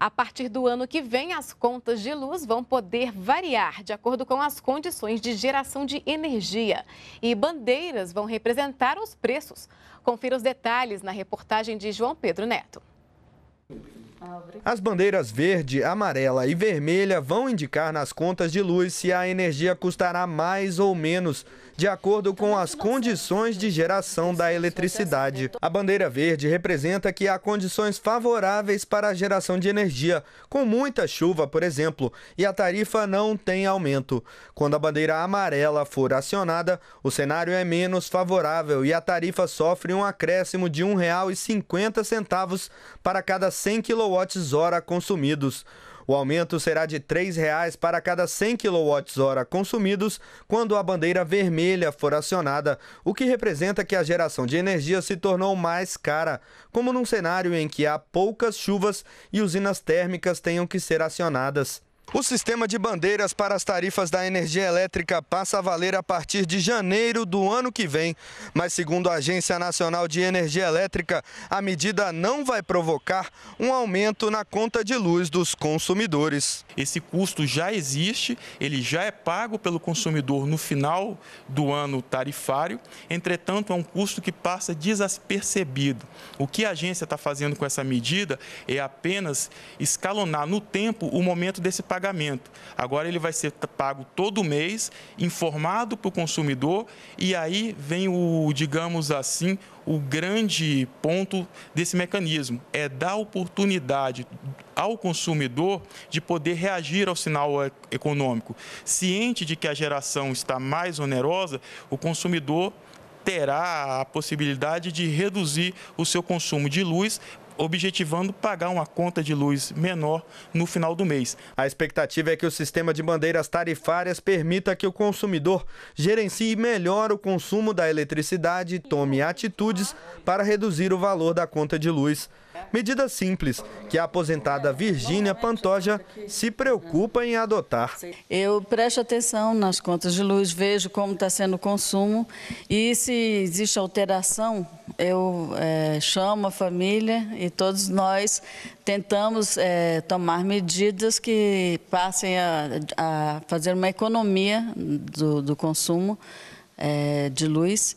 A partir do ano que vem, as contas de luz vão poder variar de acordo com as condições de geração de energia. E bandeiras vão representar os preços. Confira os detalhes na reportagem de João Pedro Neto. As bandeiras verde, amarela e vermelha vão indicar nas contas de luz se a energia custará mais ou menos de acordo com as condições de geração da eletricidade. A bandeira verde representa que há condições favoráveis para a geração de energia, com muita chuva, por exemplo, e a tarifa não tem aumento. Quando a bandeira amarela for acionada, o cenário é menos favorável e a tarifa sofre um acréscimo de R$ 1,50 para cada 100 kWh consumidos. O aumento será de R$ 3,00 para cada 100 kWh consumidos quando a bandeira vermelha for acionada, o que representa que a geração de energia se tornou mais cara, como num cenário em que há poucas chuvas e usinas térmicas tenham que ser acionadas. O sistema de bandeiras para as tarifas da energia elétrica passa a valer a partir de janeiro do ano que vem. Mas, segundo a Agência Nacional de Energia Elétrica, a medida não vai provocar um aumento na conta de luz dos consumidores. Esse custo já existe, ele já é pago pelo consumidor no final do ano tarifário. Entretanto, é um custo que passa desapercebido. O que a agência está fazendo com essa medida é apenas escalonar no tempo o momento desse pagamento pagamento. Agora ele vai ser pago todo mês, informado para o consumidor, e aí vem o, digamos assim, o grande ponto desse mecanismo é dar oportunidade ao consumidor de poder reagir ao sinal econômico. Ciente de que a geração está mais onerosa, o consumidor terá a possibilidade de reduzir o seu consumo de luz objetivando pagar uma conta de luz menor no final do mês. A expectativa é que o sistema de bandeiras tarifárias permita que o consumidor gerencie melhor o consumo da eletricidade e tome atitudes para reduzir o valor da conta de luz. Medida simples que a aposentada Virgínia Pantoja se preocupa em adotar. Eu presto atenção nas contas de luz, vejo como está sendo o consumo e se existe alteração eu é, chamo a família e todos nós tentamos é, tomar medidas que passem a, a fazer uma economia do, do consumo é, de luz.